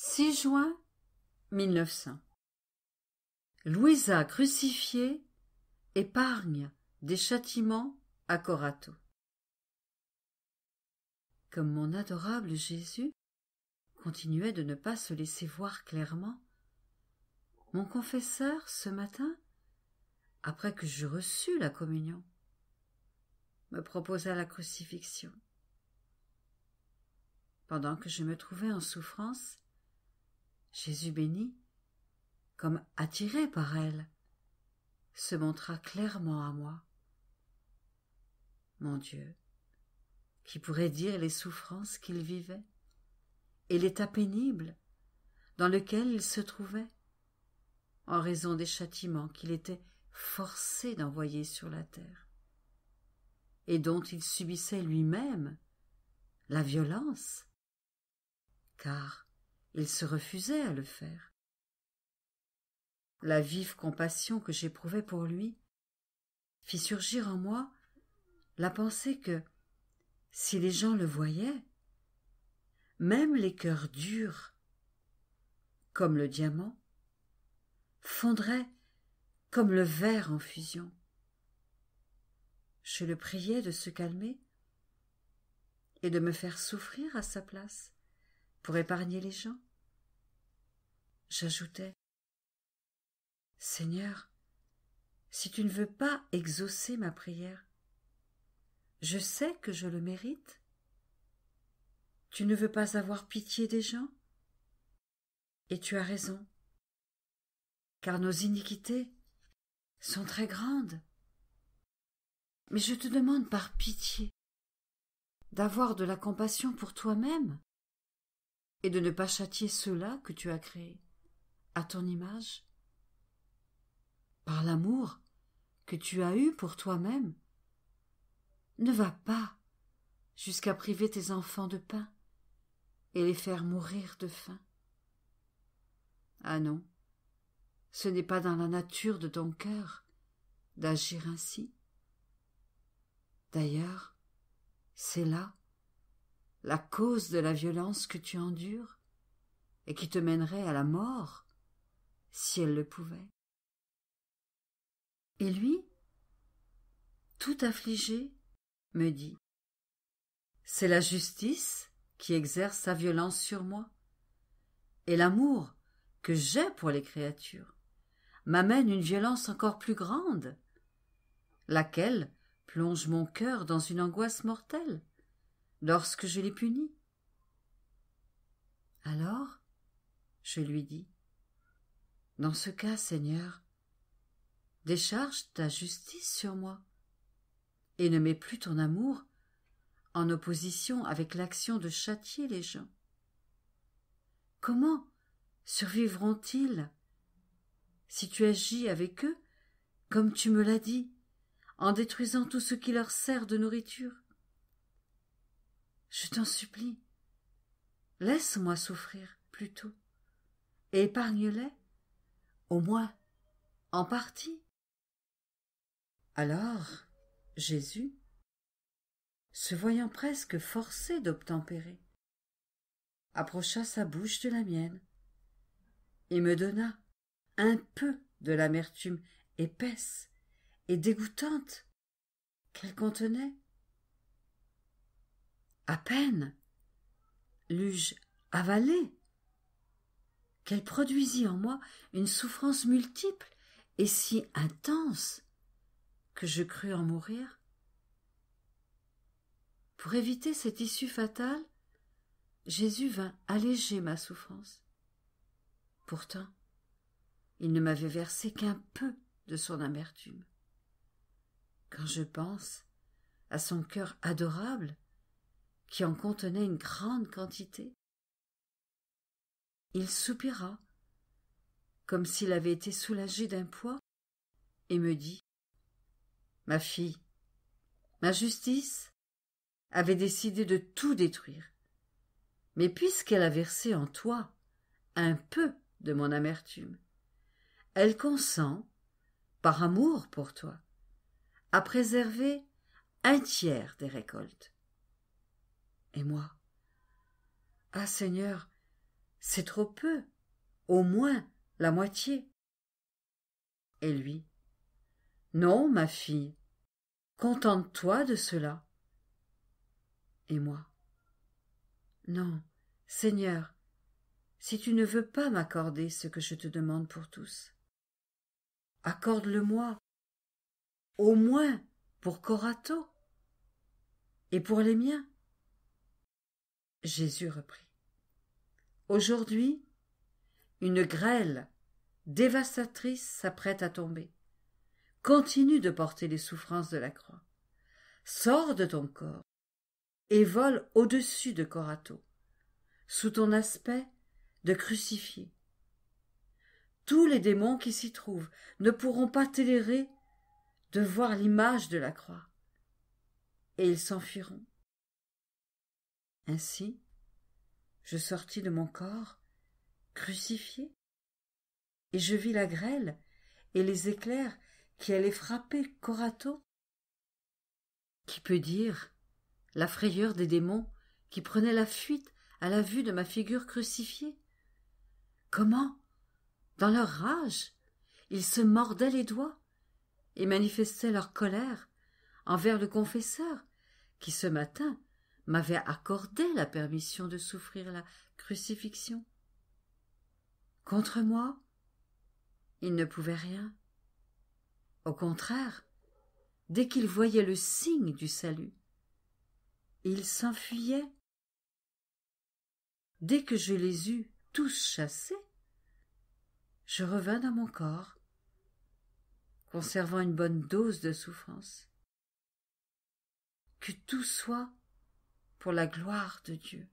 6 juin 1900. Louisa crucifiée épargne des châtiments à Corato. Comme mon adorable Jésus continuait de ne pas se laisser voir clairement, mon confesseur, ce matin, après que j'eus reçu la communion, me proposa la crucifixion. Pendant que je me trouvais en souffrance, Jésus béni, comme attiré par elle, se montra clairement à moi. Mon Dieu, qui pourrait dire les souffrances qu'il vivait, et l'état pénible dans lequel il se trouvait, en raison des châtiments qu'il était forcé d'envoyer sur la terre, et dont il subissait lui-même la violence, car il se refusait à le faire. La vive compassion que j'éprouvais pour lui fit surgir en moi la pensée que, si les gens le voyaient, même les cœurs durs, comme le diamant, fondraient comme le verre en fusion. Je le priais de se calmer et de me faire souffrir à sa place pour épargner les gens J'ajoutais, « Seigneur, si tu ne veux pas exaucer ma prière, je sais que je le mérite. Tu ne veux pas avoir pitié des gens Et tu as raison, car nos iniquités sont très grandes. Mais je te demande par pitié d'avoir de la compassion pour toi-même et de ne pas châtier ceux-là que tu as créés, à ton image Par l'amour que tu as eu pour toi-même Ne va pas jusqu'à priver tes enfants de pain et les faire mourir de faim. Ah non, ce n'est pas dans la nature de ton cœur d'agir ainsi. D'ailleurs, c'est là la cause de la violence que tu endures, et qui te mènerait à la mort, si elle le pouvait. Et lui, tout affligé, me dit C'est la justice qui exerce sa violence sur moi, et l'amour que j'ai pour les créatures m'amène une violence encore plus grande, laquelle plonge mon cœur dans une angoisse mortelle lorsque je les punis Alors je lui dis Dans ce cas, Seigneur, décharge ta justice sur moi, et ne mets plus ton amour en opposition avec l'action de châtier les gens. Comment survivront-ils si tu agis avec eux comme tu me l'as dit, en détruisant tout ce qui leur sert de nourriture je t'en supplie, laisse-moi souffrir plutôt, et épargne-les, au moins en partie. Alors Jésus, se voyant presque forcé d'obtempérer, approcha sa bouche de la mienne et me donna un peu de l'amertume épaisse et dégoûtante qu'elle contenait. À peine l'eus-je avalé qu'elle produisit en moi une souffrance multiple et si intense que je crus en mourir. Pour éviter cette issue fatale, Jésus vint alléger ma souffrance. Pourtant, il ne m'avait versé qu'un peu de son amertume. Quand je pense à son cœur adorable, qui en contenait une grande quantité. Il soupira, comme s'il avait été soulagé d'un poids, et me dit Ma fille, ma justice avait décidé de tout détruire. Mais puisqu'elle a versé en toi un peu de mon amertume, elle consent, par amour pour toi, à préserver un tiers des récoltes et moi. Ah Seigneur, c'est trop peu, au moins la moitié. Et lui Non, ma fille, contente-toi de cela. Et moi Non, Seigneur, si tu ne veux pas m'accorder ce que je te demande pour tous, accorde-le-moi, au moins pour Corato et pour les miens. Jésus reprit. Aujourd'hui, une grêle dévastatrice s'apprête à tomber. Continue de porter les souffrances de la croix. Sors de ton corps et vole au-dessus de Corato, sous ton aspect de crucifié. Tous les démons qui s'y trouvent ne pourront pas télérer de voir l'image de la croix, et ils s'enfuiront. Ainsi, je sortis de mon corps, crucifié, et je vis la grêle et les éclairs qui allaient frapper Corato. Qui peut dire la frayeur des démons qui prenaient la fuite à la vue de ma figure crucifiée Comment, dans leur rage, ils se mordaient les doigts et manifestaient leur colère envers le confesseur qui ce matin m'avait accordé la permission de souffrir la crucifixion. Contre moi, il ne pouvait rien. Au contraire, dès qu'il voyait le signe du salut, il s'enfuyait. Dès que je les eus tous chassés, je revins dans mon corps, conservant une bonne dose de souffrance. Que tout soit pour la gloire de Dieu.